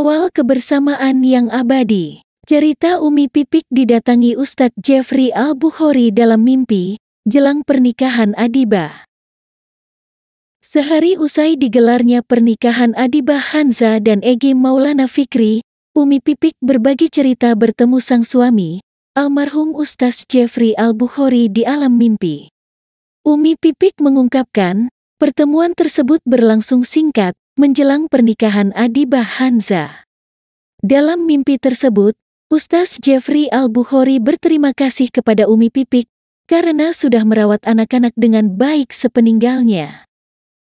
Awal kebersamaan yang abadi. Cerita Umi Pipik didatangi Ustadz Jeffrey Al-Bukhari dalam mimpi, jelang pernikahan Adiba. Sehari usai digelarnya pernikahan Adiba Hanza dan Egi Maulana Fikri, Umi Pipik berbagi cerita bertemu sang suami, almarhum Ustaz Jeffrey Al-Bukhari di alam mimpi. Umi Pipik mengungkapkan, pertemuan tersebut berlangsung singkat, menjelang pernikahan Adi Bahanza, Dalam mimpi tersebut, Ustaz Jeffrey Al-Bukhari berterima kasih kepada Umi Pipik karena sudah merawat anak-anak dengan baik sepeninggalnya.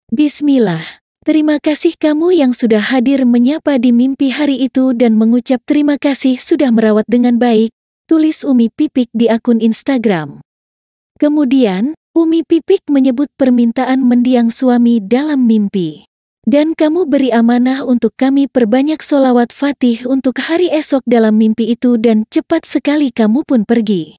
Bismillah, terima kasih kamu yang sudah hadir menyapa di mimpi hari itu dan mengucap terima kasih sudah merawat dengan baik, tulis Umi Pipik di akun Instagram. Kemudian, Umi Pipik menyebut permintaan mendiang suami dalam mimpi. Dan kamu beri amanah untuk kami perbanyak solawat fatih untuk hari esok dalam mimpi itu dan cepat sekali kamu pun pergi.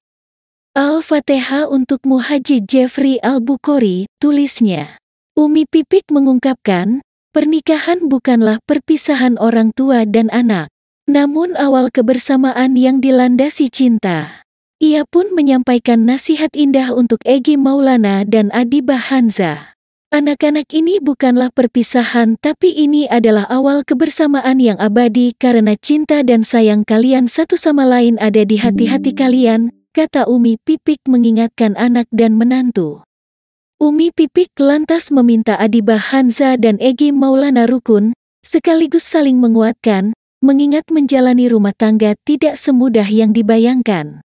Al-Fatihah untukmu Haji Jeffrey Al-Bukhari, tulisnya. Umi Pipik mengungkapkan, pernikahan bukanlah perpisahan orang tua dan anak, namun awal kebersamaan yang dilandasi cinta. Ia pun menyampaikan nasihat indah untuk Egi Maulana dan Adi Bahanza. Anak-anak ini bukanlah perpisahan, tapi ini adalah awal kebersamaan yang abadi karena cinta dan sayang kalian satu sama lain ada di hati-hati kalian, kata Umi Pipik mengingatkan anak dan menantu. Umi Pipik lantas meminta Adibah Hanza dan Egi Maulana Rukun, sekaligus saling menguatkan, mengingat menjalani rumah tangga tidak semudah yang dibayangkan.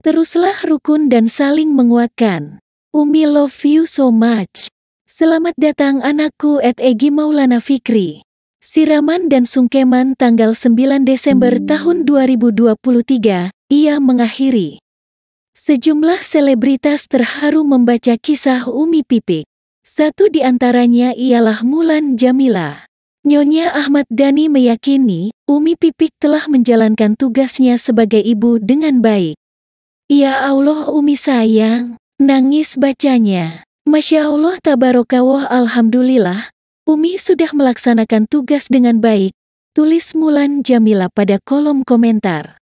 Teruslah rukun dan saling menguatkan. Umi love you so much. Selamat datang anakku at Egi Maulana Fikri. Siraman dan sungkeman tanggal 9 Desember tahun 2023, ia mengakhiri. Sejumlah selebritas terharu membaca kisah Umi Pipik. Satu di antaranya ialah Mulan Jamila. Nyonya Ahmad Dani meyakini Umi Pipik telah menjalankan tugasnya sebagai ibu dengan baik. Ya Allah Umi sayang, nangis bacanya. Masya Allah tabarokawah alhamdulillah, Umi sudah melaksanakan tugas dengan baik, tulis Mulan Jamila pada kolom komentar.